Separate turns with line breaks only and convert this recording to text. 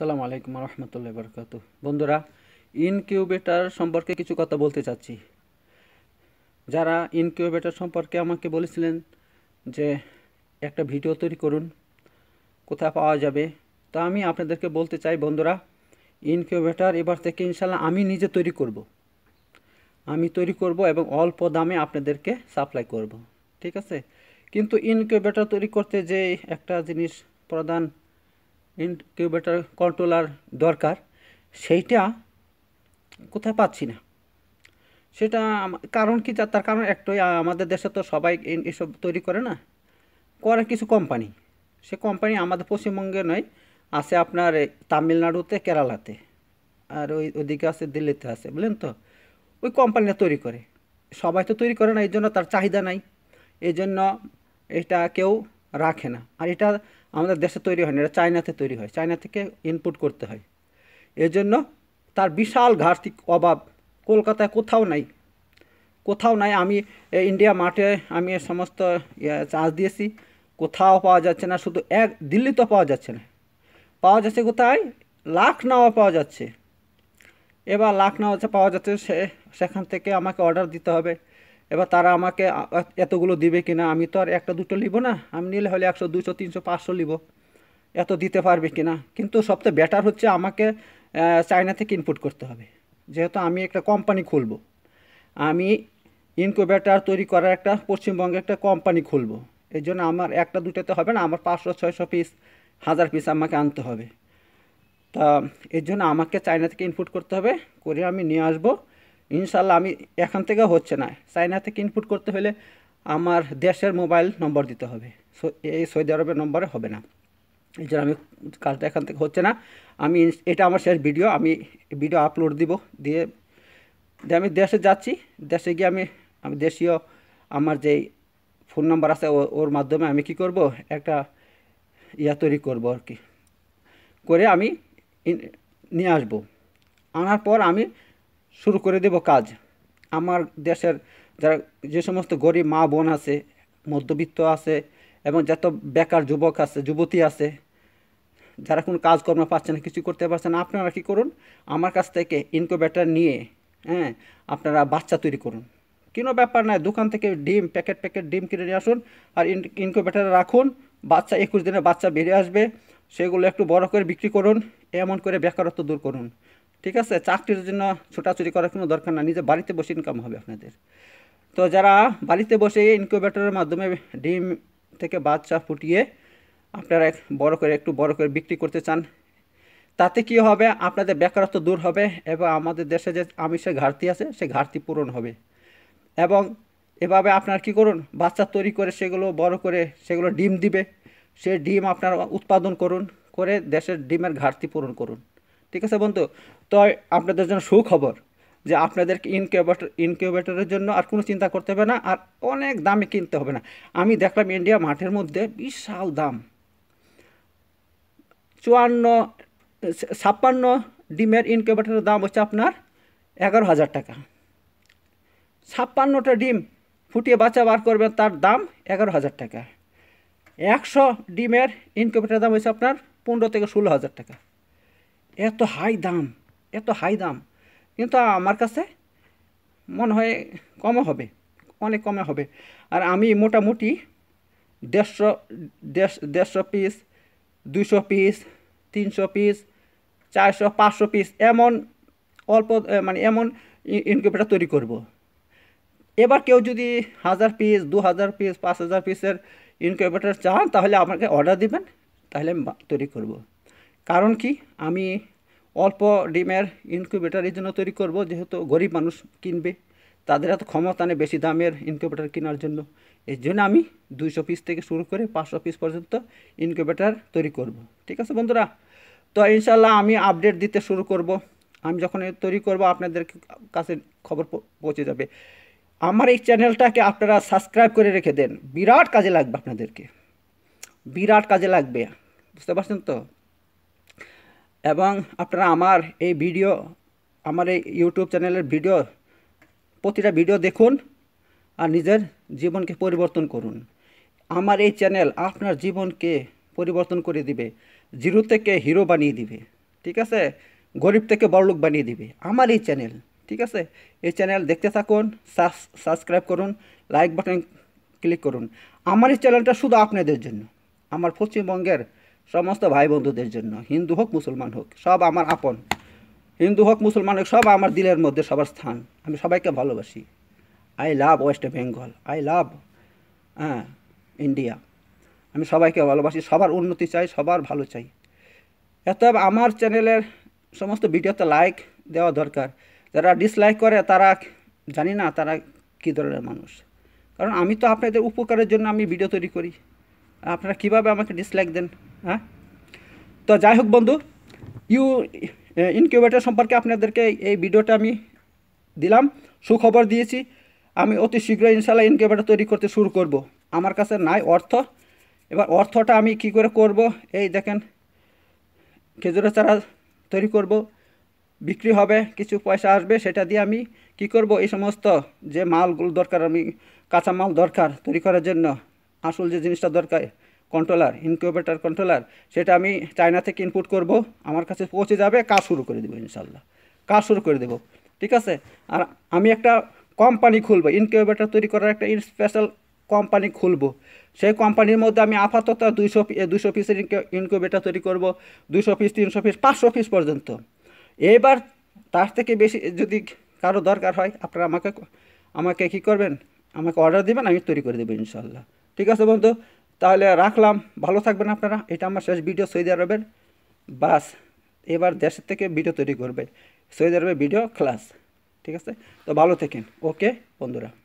সালাম আলাইকুম রহমতুল্লাহ বরকাত বন্ধুরা ইনকিউবেটার সম্পর্কে কিছু কথা বলতে চাচ্ছি যারা ইনকিউবেটার সম্পর্কে আমাকে বলেছিলেন যে একটা ভিডিও তৈরি করুন কোথায় পাওয়া যাবে তো আমি আপনাদেরকে বলতে চাই বন্ধুরা ইনকিউবেটার এবার থেকে ইনশাল্লাহ আমি নিজে তৈরি করব। আমি তৈরি করব এবং অল্প দামে আপনাদেরকে সাপ্লাই করব। ঠিক আছে কিন্তু ইনকিউবেটার তৈরি করতে যে একটা জিনিস প্রধান ইনকিউবেটার কন্ট্রোলার দরকার সেইটা কোথায় পাচ্ছি না সেটা কারণ কি তার কারণ একটাই আমাদের দেশে তো সবাই এসব তৈরি করে না করে কিছু কোম্পানি সে কোম্পানি আমাদের পশ্চিমবঙ্গে নয় আছে আপনার তামিলনাড়ুতে কেরালাতে আর ওই ওদিকে আছে দিল্লিতে আছে বুঝলেন তো ওই কোম্পানিটা তৈরি করে সবাই তো তৈরি করে না এই জন্য তার চাহিদা নাই এই জন্য এটা কেউ রাখে না আর এটা আমাদের দেশে তৈরি হয় না এটা চায়নাতে তৈরি হয় চায়না থেকে ইনপুট করতে হয় এজন্য তার বিশাল ঘাটতি অভাব কলকাতায় কোথাও নাই কোথাও নাই আমি ইন্ডিয়া মাঠে আমি সমস্ত ইয়ে চার্জ দিয়েছি কোথাও পাওয়া যাচ্ছে না শুধু এক দিল্লিতেও পাওয়া যাচ্ছে না পাওয়া যাচ্ছে কোথায় লাখ নাও পাওয়া যাচ্ছে এবার লাখ নাও পাওয়া যাচ্ছে সে সেখান থেকে আমাকে অর্ডার দিতে হবে এবার তারা আমাকে এতগুলো দিবে কিনা আমি তো আর একটা দুটো নিব না আমি নিলে হলে একশো দুশো তিনশো পাঁচশো নিব এত দিতে পারবে কিনা কিন্তু সবচেয়ে বেটার হচ্ছে আমাকে চায়না থেকে ইনপুট করতে হবে যেহেতু আমি একটা কোম্পানি খুলব আমি ইনকোবেটার তৈরি করার একটা পশ্চিমবঙ্গে একটা কোম্পানি খুলব এই জন্য আমার একটা দুটোতে হবে না আমার পাঁচশো ছয়শো পিস হাজার পিস আমাকে আনতে হবে তা এর জন্য আমাকে চায়না থেকে ইনপুট করতে হবে করে আমি নিয়ে আসবো ইনশাল্লাহ আমি এখান থেকে হচ্ছে না চায়না থেকে ইনপুট করতে হলে আমার দেশের মোবাইল নম্বর দিতে হবে সো এই সৌদি আরবের নম্বরে হবে না এই জন্য আমি কাজটা এখান থেকে হচ্ছে না আমি এটা আমার শেষ ভিডিও আমি ভিডিও আপলোড দিব দিয়ে দিয়ে আমি দেশে যাচ্ছি দেশে গিয়ে আমি আমি দেশীয় আমার যেই ফোন নাম্বার আছে ওর মাধ্যমে আমি কি করব একটা ইয়া তৈরি করবো আর কি করে আমি নিয়ে আসবো আনার পর আমি শুরু করে দেব কাজ আমার দেশের যারা যে সমস্ত গরিব মা বোন আছে মধ্যবিত্ত আছে এবং যত বেকার যুবক আছে যুবতী আছে যারা কোনো কাজকর্ম পাচ্ছে না কিছু করতে পারছে না আপনারা কী করুন আমার কাছ থেকে ইনকোবেটার নিয়ে হ্যাঁ আপনারা বাচ্চা তৈরি করুন কোনো ব্যাপার নয় দোকান থেকে ডিম প্যাকেট প্যাকেট ডিম কিনে নিয়ে আসুন আর ইনকোবেটারে রাখুন বাচ্চা একুশ দিনে বাচ্চা বেরিয়ে আসবে সেগুলো একটু বড় করে বিক্রি করুন এমন করে বেকারত্ব দূর করুন ঠিক আছে চাকরির জন্য ছোটাছুটি করার কোনো দরকার না নিজে বাড়িতে বসে ইনকাম হবে আপনাদের তো যারা বাড়িতে বসে ইনকিউবেটরের মাধ্যমে ডিম থেকে বাচ্চা ফুটিয়ে আপনারা বড়ো করে একটু বড় করে বিক্রি করতে চান তাতে কি হবে আপনাদের বেকারত্ব দূর হবে এবং আমাদের দেশে যে আমিষের ঘাটতি আছে সে ঘাটতি পূরণ হবে এবং এভাবে আপনার কি করুন বাচ্চা তৈরি করে সেগুলো বড় করে সেগুলো ডিম দিবে সে ডিম আপনার উৎপাদন করুন করে দেশের ডিমের ঘাটতি পূরণ করুন ঠিক আছে বন্ধু তো আপনাদের জন্য সুখবর যে আপনাদেরকে ইনকিউবেটর ইনকিউবেটরের জন্য আর কোনো চিন্তা করতে হবে না আর অনেক দামে কিনতে হবে না আমি দেখলাম ইন্ডিয়া মাঠের মধ্যে বিশাল দাম চুয়ান্ন ছাপ্পান্ন ডিমের ইনকিউবেটরের দাম হচ্ছে আপনার এগারো হাজার টাকা ছাপ্পান্নটা ডিম ফুটিয়ে বাচ্চা বার করবেন তার দাম এগারো হাজার টাকা একশো ডিমের ইনকিউবেটরের দাম হচ্ছে আপনার পনেরো থেকে ষোলো হাজার টাকা এত হাই দাম এত হাই দাম কিন্তু আমার কাছে মনে হয় কমও হবে অনেক কমে হবে আর আমি মোটামুটি দেড়শো দেড়শো পিস দুশো পিস তিনশো পিস চারশো পাঁচশো পিস এমন অল্প মানে এমন ইনকিউবেটার তৈরি করব। এবার কেউ যদি হাজার পিস দু হাজার পিস পাঁচ হাজার পিসের ইনকিউবেটার চান তাহলে আমাকে অর্ডার দিবেন তাহলে আমি তৈরি করবো কারণ কি আমি অল্প ডিমের ইনকিউবেটার এই জন্য তৈরি করব যেহেতু গরিব মানুষ কিনবে তাদের এত ক্ষমতা নেই বেশি দামের ইনকিউবেটার কেনার জন্য এর জন্য আমি দুইশো পিস থেকে শুরু করে পাঁচশো পিস পর্যন্ত ইনকিউবেটার তৈরি করব। ঠিক আছে বন্ধুরা তো ইনশাল্লাহ আমি আপডেট দিতে শুরু করব। আমি যখন তৈরি করব আপনাদের কাছে খবর পৌঁছে যাবে আমার এই চ্যানেলটাকে আপনারা সাবস্ক্রাইব করে রেখে দেন বিরাট কাজে লাগবে আপনাদেরকে বিরাট কাজে লাগবে বুঝতে পারছেন তো এবং আপনারা আমার এই ভিডিও আমার এই ইউটিউব চ্যানেলের ভিডিও প্রতিটা ভিডিও দেখুন আর নিজের জীবনকে পরিবর্তন করুন আমার এই চ্যানেল আপনার জীবনকে পরিবর্তন করে দিবে জিরো থেকে হিরো বানিয়ে দিবে ঠিক আছে গরিব থেকে বড়লোক বানিয়ে দিবে আমার এই চ্যানেল ঠিক আছে এই চ্যানেল দেখতে থাকুন সাবস্ক্রাইব করুন লাইক বাটন ক্লিক করুন আমার এই চ্যানেলটা শুধু আপনাদের জন্য আমার পশ্চিমবঙ্গের সমস্ত ভাই বন্ধুদের জন্য হিন্দু হোক মুসলমান হোক সব আমার আপন হিন্দু হোক মুসলমান হোক সব আমার দিলের মধ্যে সবার স্থান আমি সবাইকে ভালোবাসি I love West Bengal I love হ্যাঁ ইন্ডিয়া আমি সবাইকে ভালোবাসি সবার উন্নতি চাই সবার ভালো চাই এত আমার চ্যানেলের সমস্ত ভিডিওতে লাইক দেওয়া দরকার যারা ডিসলাইক করে তারা জানি না তারা কী ধরনের মানুষ কারণ আমি তো আপনাদের উপকারের জন্য আমি ভিডিও তৈরি করি আপনারা কীভাবে আমাকে ডিসলাইক দেন হ্যাঁ তো যাই হোক বন্ধু ইউ ইনকিউবেটার সম্পর্কে আপনাদেরকে এই ভিডিওটা আমি দিলাম সুখবর দিয়েছি আমি অতি শীঘ্রই ইনশাল্লাহ ইনকিউবেটার তৈরি করতে শুরু করব। আমার কাছে নাই অর্থ এবার অর্থটা আমি কি করে করব এই দেখেন খেজুরের চারা তৈরি করব বিক্রি হবে কিছু পয়সা আসবে সেটা দিয়ে আমি কি করব এই সমস্ত যে মালগুলো দরকার আমি কাঁচামাল দরকার তৈরি করার জন্য আসল যে জিনিসটা দরকার কন্ট্রোলার ইনকিউবেটার কন্ট্রোলার সেটা আমি চায়না থেকে ইনপুট করব আমার কাছে পৌঁছে যাবে কাজ শুরু করে দেবো ইনশাল্লাহ কাজ শুরু করে দেবো ঠিক আছে আর আমি একটা কোম্পানি খুলবো ইনকিউবেটার তৈরি করার একটা স্পেশাল কোম্পানি খুলবো সেই কোম্পানির মধ্যে আমি আপাতত দুইশো দুশো পিসের ইনকিউবেটার তৈরি করব দুশো পিস তিনশো পিস পাঁচশো পিস পর্যন্ত এবার তার থেকে বেশি যদি কারো দরকার হয় আপনারা আমাকে আমাকে কী করবেন আমাকে অর্ডার দেবেন আমি তৈরি করে দেবো ইনশাল্লাহ ঠিক আছে বন্ধু তাহলে রাখলাম ভালো থাকবেন আপনারা এটা আমার শেষ ভিডিও সৌদি আরবের বাস এবার দেশের থেকে ভিডিও তৈরি করবে সৌদি আরবের ভিডিও ক্লাস ঠিক আছে তো ভালো থাকেন ওকে বন্ধুরা